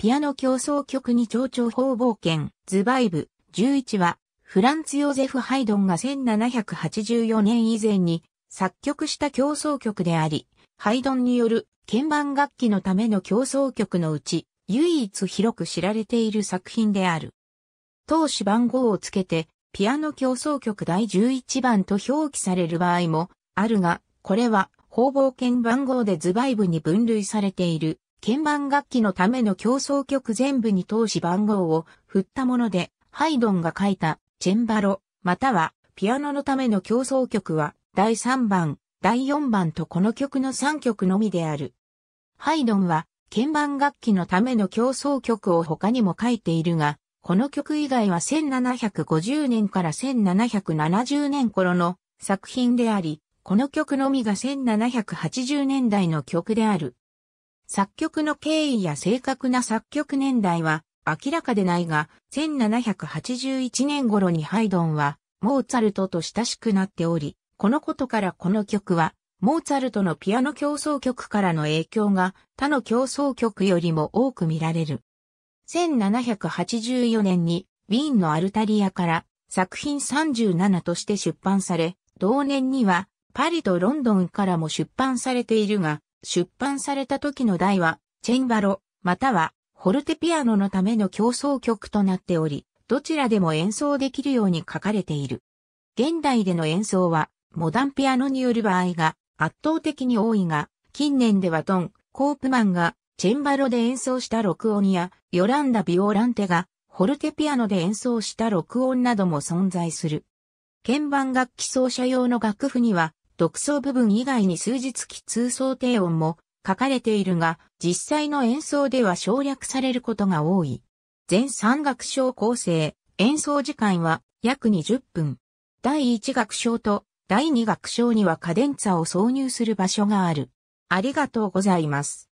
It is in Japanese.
ピアノ競争曲に蝶々方冒険、ズバイブ、11は、フランツ・ヨーゼフ・ハイドンが1784年以前に作曲した競争曲であり、ハイドンによる鍵盤楽器のための競争曲のうち、唯一広く知られている作品である。当主番号をつけて、ピアノ競争曲第11番と表記される場合もあるが、これは、方々鍵番号でズバイブに分類されている鍵盤楽器のための競争曲全部に通し番号を振ったもので、ハイドンが書いたチェンバロ、またはピアノのための競争曲は第3番、第4番とこの曲の3曲のみである。ハイドンは鍵盤楽器のための競争曲を他にも書いているが、この曲以外は1750年から1770年頃の作品であり、この曲のみが1780年代の曲である。作曲の経緯や正確な作曲年代は明らかでないが、1781年頃にハイドンはモーツァルトと親しくなっており、このことからこの曲は、モーツァルトのピアノ競争曲からの影響が他の競争曲よりも多く見られる。1784年にウィーンのアルタリアから作品37として出版され、同年にはパリとロンドンからも出版されているが、出版された時の題は、チェンバロ、または、ホルテピアノのための競争曲となっており、どちらでも演奏できるように書かれている。現代での演奏は、モダンピアノによる場合が圧倒的に多いが、近年ではドン、コープマンがチェンバロで演奏した録音や、ヨランダ・ビオランテがホルテピアノで演奏した録音なども存在する。鍵盤楽器奏者用の楽譜には、独奏部分以外に数日期通奏低音も書かれているが、実際の演奏では省略されることが多い。全3楽章構成、演奏時間は約20分。第1楽章と第2楽章にはカデンツァを挿入する場所がある。ありがとうございます。